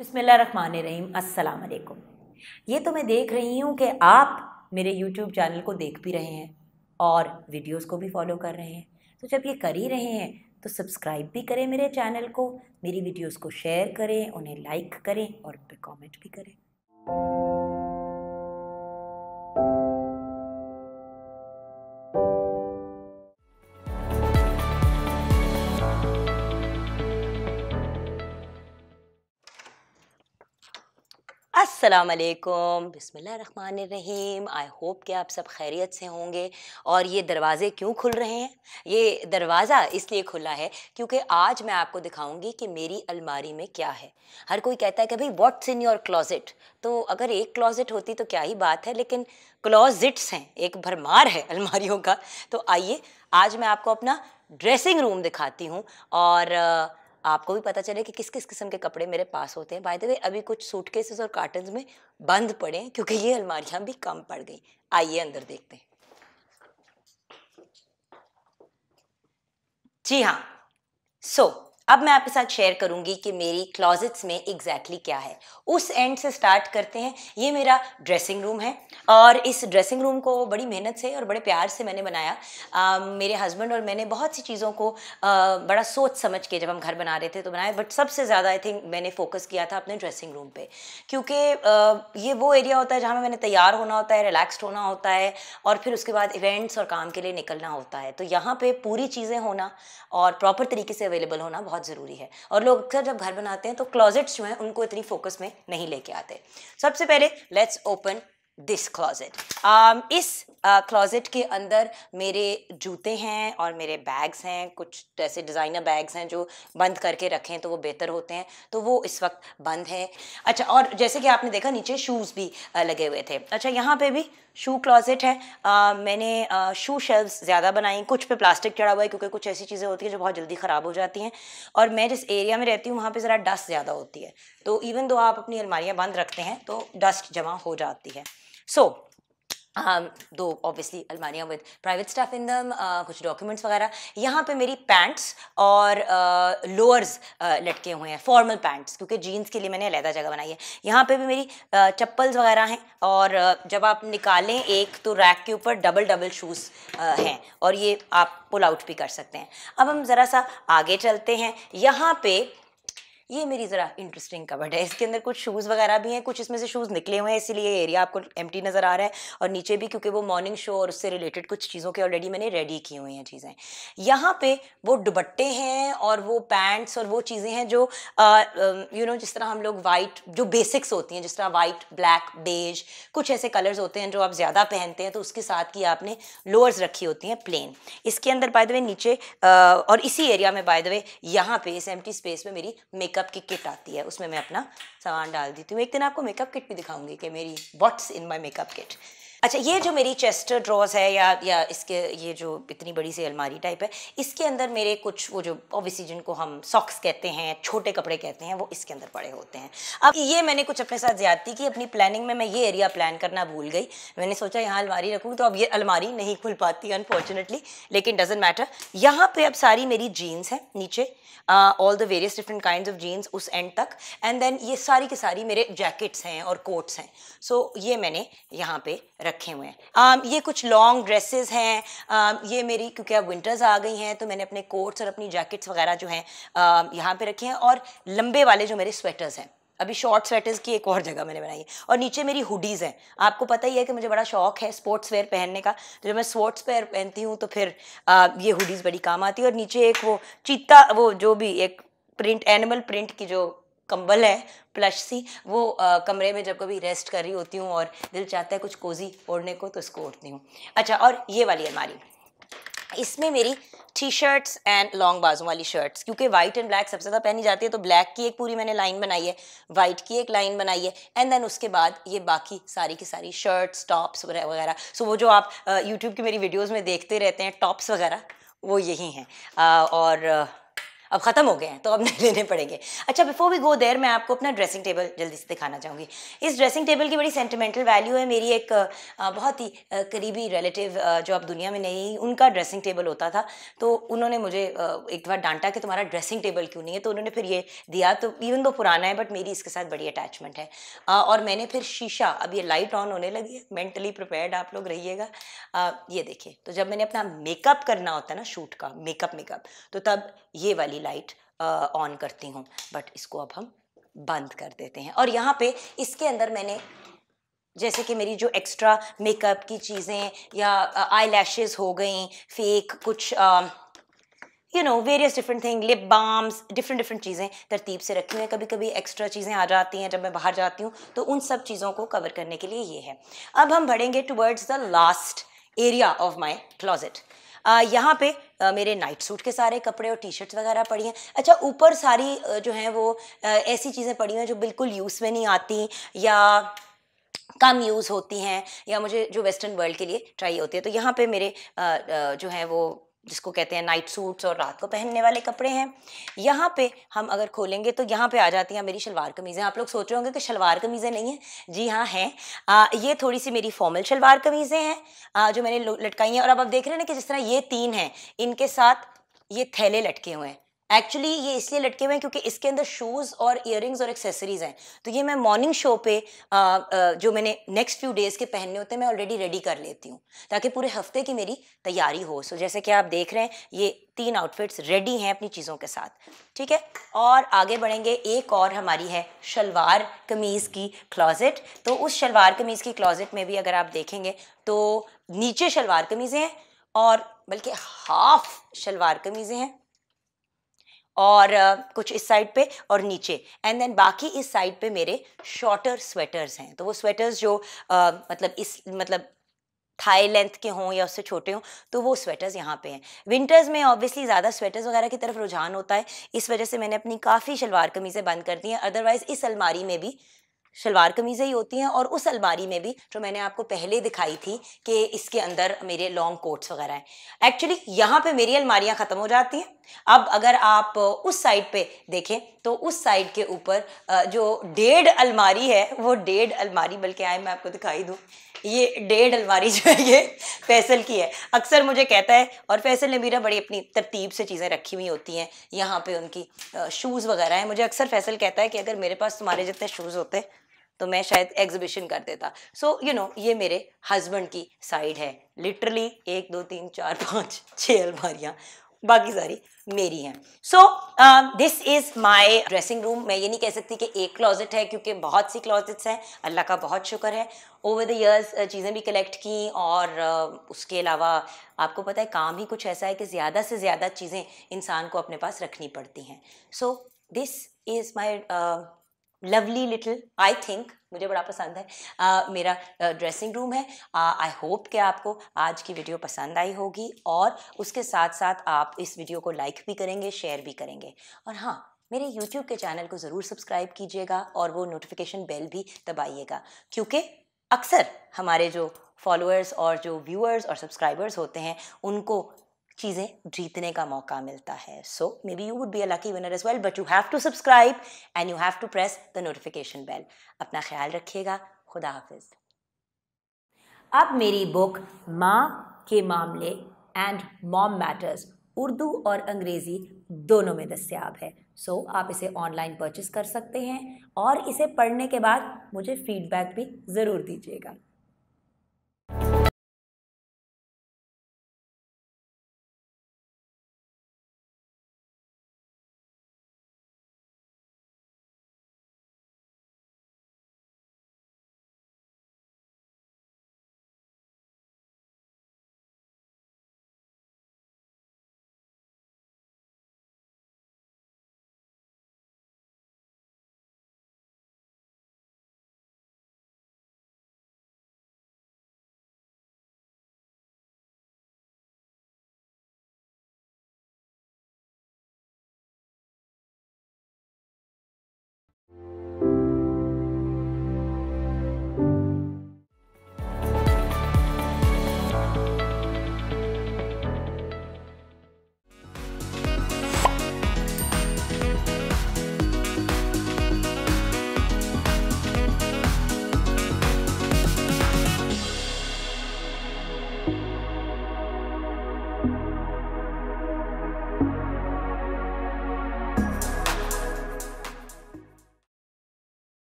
रहीम अस्सलाम वालेकुम ये तो मैं देख रही हूँ कि आप मेरे यूट्यूब चैनल को देख भी रहे हैं और वीडियोस को भी फॉलो कर रहे हैं तो जब ये कर ही रहे हैं तो सब्सक्राइब भी करें मेरे चैनल को मेरी वीडियोस को शेयर करें उन्हें लाइक करें और कमेंट पर कॉमेंट भी करें असलकम रहीम आई होप कि आप सब खैरियत से होंगे और ये दरवाज़े क्यों खुल रहे हैं ये दरवाज़ा इसलिए खुला है क्योंकि आज मैं आपको दिखाऊंगी कि मेरी अलमारी में क्या है हर कोई कहता है कि भाई व्हाट्स इन योर क्लोज़ेट तो अगर एक क्लोज़ेट होती तो क्या ही बात है लेकिन क्लोज़िट्स हैं एक भरमार है अलमारियों का तो आइए आज मैं आपको अपना ड्रेसिंग रूम दिखाती हूँ और आपको भी पता चले कि किस किस किस्म के कपड़े मेरे पास होते हैं बाय द वे अभी कुछ सूटकेसेस और कार्टन में बंद पड़े हैं क्योंकि ये अलमारियाँ भी कम पड़ गई आइए अंदर देखते हैं जी हाँ सो so, अब मैं आपके साथ शेयर करूंगी कि मेरी क्लॉजिट्स में एग्जैक्टली exactly क्या है उस एंड से स्टार्ट करते हैं ये मेरा ड्रेसिंग रूम है और इस ड्रेसिंग रूम को बड़ी मेहनत से और बड़े प्यार से मैंने बनाया आ, मेरे हस्बैंड और मैंने बहुत सी चीज़ों को आ, बड़ा सोच समझ के जब हम घर बना रहे थे तो बनाए बट सबसे ज़्यादा आई थिंक मैंने फोकस किया था अपने ड्रेसिंग रूम पर क्योंकि ये वो एरिया होता है जहाँ मैंने तैयार होना होता है रिलैक्सड होना होता है और फिर उसके बाद इवेंट्स और काम के लिए निकलना होता है तो यहाँ पर पूरी चीज़ें होना और प्रॉपर तरीके से अवेलेबल होना बहुत बहुत ज़रूरी है और लोग अक्सर जब घर बनाते हैं तो क्लॉजेट्स जो हैं उनको इतनी फोकस में नहीं लेके आते सबसे पहले लेट्स ओपन दिस क्लॉजेट इस क्लोजेट के अंदर मेरे जूते हैं और मेरे बैग्स हैं कुछ ऐसे डिज़ाइनर बैग्स हैं जो बंद करके रखें तो वो बेहतर होते हैं तो वो इस वक्त बंद है अच्छा और जैसे कि आपने देखा नीचे शूज़ भी लगे हुए थे अच्छा यहाँ पे भी शू क्लॉजेट है आ, मैंने आ, शू शेल्व ज़्यादा बनाई कुछ पे प्लास्टिक चढ़ा हुआ है क्योंकि कुछ ऐसी चीज़ें होती हैं जो बहुत जल्दी ख़राब हो जाती हैं और मैं जिस एरिया में रहती हूँ वहाँ पे ज़रा डस्ट ज़्यादा होती है तो इवन दो आप अपनी अलमारियाँ बंद रखते हैं तो डस्ट जमा हो जाती है so so, um, though obviously Almania with private stuff in them, uh, कुछ डॉक्यूमेंट्स वगैरह यहाँ पे मेरी पैंट्स और uh, uh, लटके हुए हैं फॉर्मल पैंट्स क्योंकि जीन्स के लिए मैंने अलहदा जगह बनाई है यहाँ पे भी मेरी uh, चप्पल्स वगैरह हैं और uh, जब आप निकालें एक तो रैक के ऊपर डबल डबल शूज़ uh, हैं और ये आप पुल आउट भी कर सकते हैं अब हम ज़रा सा आगे चलते हैं यहाँ पे ये मेरी ज़रा इंटरेस्टिंग कबर्ड है इसके अंदर कुछ शूज़ वगैरह भी हैं कुछ इसमें से शूज़ निकले हुए हैं इसीलिए एरिया आपको एम नज़र आ रहा है और नीचे भी क्योंकि वो मॉर्निंग शो और उससे रिलेटेड कुछ चीज़ों के ऑलरेडी मैंने रेडी की हुई हैं चीज़ें यहाँ पर वो दुबट्टे हैं और वो पैंट्स और वो चीज़ें हैं जो यू नो जिस तरह हम लोग वाइट जो बेसिक्स होती हैं जिस तरह वाइट ब्लैक बेज कुछ ऐसे कलर्स होते हैं जो आप ज़्यादा पहनते हैं तो उसके साथ की आपने लोअर्स रखी होती हैं प्लेन इसके अंदर बाय द वे नीचे और इसी एरिया में बाय द वे यहाँ पे इस एम्प्टी स्पेस में मेरी मेकअप मेकअप की किट आती है उसमें मैं अपना सामान डाल देती हूँ एक दिन आपको मेकअप किट भी दिखाऊंगी कि मेरी what's in my makeup kit अच्छा ये जो मेरी चेस्ट ड्रॉज है या या इसके ये जो इतनी बड़ी सी अलमारी टाइप है इसके अंदर मेरे कुछ वो जो ऑब्वियसली जिनको हम सॉक्स कहते हैं छोटे कपड़े कहते हैं वो इसके अंदर पड़े होते हैं अब ये मैंने कुछ अपने साथ ज्यादा की अपनी प्लानिंग में मैं ये एरिया प्लान करना भूल गई मैंने सोचा यहाँ अलमारी रखूँगी तो अब ये अलमारी नहीं खुल पाती अनफॉर्चुनेटली लेकिन डजेंट मैटर यहाँ पर अब सारी मेरी जीन्स हैं नीचे all the various different kind of jeans उस एंड तक एंड देन ये सारी की सारी मेरे जैकेट्स हैं और कोट्स हैं सो so, ये मैंने यहाँ पे रखे हुए हैं um, ये कुछ लॉन्ग ड्रेसेस हैं um, ये मेरी क्योंकि अब विंटर्स आ गई हैं तो मैंने अपने कोट्स और अपनी जैकेट्स वगैरह जो हैं um, यहाँ पे रखे हैं और लंबे वाले जो मेरे स्वेटर्स हैं अभी शॉर्ट स्वेटर्स की एक और जगह मैंने बनाई है और नीचे मेरी हुडीज़ हैं आपको पता ही है कि मुझे बड़ा शौक है स्पोर्ट्स वेयर पहनने का तो जब मैं स्पोर्ट्स वेयर पहनती हूँ तो फिर uh, ये हुडीज़ बड़ी काम आती है और नीचे एक वो चीता वो जो भी एक प्रिंट एनिमल प्रिंट की जो कंबल है प्लश सी वो आ, कमरे में जब कभी रेस्ट कर रही होती हूँ और दिल चाहता है कुछ कोजी ओढ़ने को तो इसको ओढ़ती हूँ अच्छा और ये वाली अलमारी इसमें मेरी टी शर्ट्स एंड लॉन्ग बाजू वाली शर्ट्स क्योंकि वाइट एंड ब्लैक सबसे ज़्यादा पहनी जाती है तो ब्लैक की एक पूरी मैंने लाइन बनाई है वाइट की एक लाइन बनाई है एंड देन उसके बाद ये बाकी सारी की सारी शर्ट्स टॉप्स वगैरह सो वो जो आप यूट्यूब की मेरी वीडियोज़ में देखते रहते हैं टॉप्स वगैरह वो यही हैं और अब ख़त्म हो गए हैं तो अब नहीं लेने पड़ेंगे अच्छा बिफोर वी गो देर मैं आपको अपना ड्रेसिंग टेबल जल्दी से दिखाना चाहूँगी इस ड्रेसिंग टेबल की बड़ी सेंटिमेंटल वैल्यू है मेरी एक बहुत ही करीबी रिलेटिव जो अब दुनिया में नहीं उनका ड्रेसिंग टेबल होता था तो उन्होंने मुझे एक बार डांटा कि तुम्हारा ड्रेसिंग टेबल क्यों नहीं है तो उन्होंने फिर ये दिया तो इवन दो पुराना है बट मेरी इसके साथ बड़ी अटैचमेंट है और मैंने फिर शीशा अब ये लाइट ऑन होने लगी है मेंटली प्रिपेयर्ड आप लोग रहिएगा ये देखिए तो जब मैंने अपना मेकअप करना होता है ना शूट का मेकअप मेकअप तो तब ये वाली वाली लाइट ऑन करती हूँ बट इसको अब हम बंद कर देते हैं और यहाँ पे इसके अंदर मैंने जैसे कि मेरी जो एक्स्ट्रा मेकअप की चीज़ें या आई लैशेज़ हो गई फेक कुछ you know various different thing lip balms different different चीज़ें तरतीब से रखी हुई हैं कभी कभी एक्स्ट्रा चीज़ें आ जाती हैं जब मैं बाहर जाती हूँ तो उन सब चीज़ों को कवर करने के लिए ये है अब हम बढ़ेंगे towards the last area of my closet यहाँ पे मेरे नाइट सूट के सारे कपड़े और टी शर्ट्स वगैरह पड़ी हैं अच्छा ऊपर सारी जो हैं वो ऐसी चीज़ें पड़ी हैं जो बिल्कुल यूज़ में नहीं आती या कम यूज़ होती हैं या मुझे जो वेस्टर्न वर्ल्ड के लिए ट्राई होती है तो यहाँ पे मेरे जो है वो जिसको कहते हैं नाइट सूट्स और रात को पहनने वाले कपड़े हैं यहाँ पे हम अगर खोलेंगे तो यहाँ पे आ जाती हैं मेरी शलवार कमीज़ें आप लोग सोच रहे होंगे कि शलवार कमीज़ें नहीं हैं जी हाँ हैं ये थोड़ी सी मेरी फॉर्मल शलवार कमीज़ें हैं आ, जो मैंने लटकाई हैं और अब आप देख रहे हैं ना कि जिस तरह ये तीन हैं इनके साथ ये थैले लटके हुए हैं एक्चुअली ये इसलिए लटके हुए हैं क्योंकि इसके अंदर शूज़ और इयरिंग्स और एक्सेसरीज हैं तो ये मैं मॉर्निंग शो पे आ, आ, जो मैंने नेक्स्ट फ्यू डेज़ के पहनने होते हैं मैं ऑलरेडी रेडी कर लेती हूँ ताकि पूरे हफ्ते की मेरी तैयारी हो सो so, जैसे कि आप देख रहे हैं ये तीन आउटफिट्स रेडी हैं अपनी चीज़ों के साथ ठीक है और आगे बढ़ेंगे एक और हमारी है शलवार कमीज़ की क्लॉजेट तो उस शलवार कमीज़ की क्लॉजेट में भी अगर आप देखेंगे तो नीचे शलवार कमीज़ें हैं और बल्कि हाफ शलवार कमीज़ें हैं और uh, कुछ इस साइड पे और नीचे एंड देन बाकी इस साइड पे मेरे शॉर्टर स्वेटर्स हैं तो वो स्वेटर्स जो uh, मतलब इस मतलब थाई लेंथ के हों या उससे छोटे हों तो वो स्वेटर्स यहाँ पे हैं विंटर्स में ऑब्वियसली ज़्यादा स्वेटर्स वगैरह की तरफ रुझान होता है इस वजह से मैंने अपनी काफ़ी शलवार कमीज़ें बंद कर दी हैं अदरवाइज़ इस अलमारी में भी शलवार कमीज़ें ही होती हैं और उस अलमारी में भी जो मैंने आपको पहले दिखाई थी कि इसके अंदर मेरे लॉन्ग कोट्स वगैरह हैं एक्चुअली यहाँ पे मेरी अलमारियाँ ख़त्म हो जाती हैं अब अगर आप उस साइड पे देखें तो उस साइड के ऊपर जो डेढ़ अलमारी है वो डेढ़ अलमारी बल्कि आए मैं आपको दिखाई दूँ ये डेढ़ अलमारी जो है ये फैसल की है अक्सर मुझे कहता है और फैसल ने मेरा बड़ी अपनी तरतीब से चीज़ें रखी हुई होती हैं यहाँ पे उनकी शूज़ वगैरह हैं मुझे अक्सर फैसल कहता है कि अगर मेरे पास तुम्हारे जितने शूज़ होते तो मैं शायद एग्जिबिशन कर देता सो यू नो ये मेरे हस्बैंड की साइड है लिटरली एक दो तीन चार पाँच छः अलमारियाँ बाकी सारी मेरी हैं so this is my dressing room मैं ये नहीं कह सकती कि एक क्लॉजेट है क्योंकि बहुत सी क्लॉजेट्स हैं अल्लाह का बहुत शुक्र है ओवर द ईयर्स चीज़ें भी कलेक्ट की और uh, उसके अलावा आपको पता है काम ही कुछ ऐसा है कि ज़्यादा से ज़्यादा चीज़ें इंसान को अपने पास रखनी पड़ती हैं so this is my lovely little I think मुझे बड़ा पसंद है uh, मेरा ड्रेसिंग uh, रूम है आई होप कि आपको आज की वीडियो पसंद आई होगी और उसके साथ साथ आप इस वीडियो को लाइक भी करेंगे शेयर भी करेंगे और हाँ मेरे YouTube के चैनल को ज़रूर सब्सक्राइब कीजिएगा और वो नोटिफिकेशन बेल भी दबाइएगा क्योंकि अक्सर हमारे जो फॉलोअर्स और जो व्यूअर्स और सब्सक्राइबर्स होते हैं उनको चीज़ें जीतने का मौका मिलता है so maybe you would be a lucky winner as well but you have to subscribe and you have to press the notification bell अपना ख्याल रखिएगा खुदा हाफिज अब मेरी बुक माँ के मामले एंड मॉम मैटर्स उर्दू और अंग्रेज़ी दोनों में दस्याब है सो so, आप इसे ऑनलाइन परचेस कर सकते हैं और इसे पढ़ने के बाद मुझे फीडबैक भी ज़रूर दीजिएगा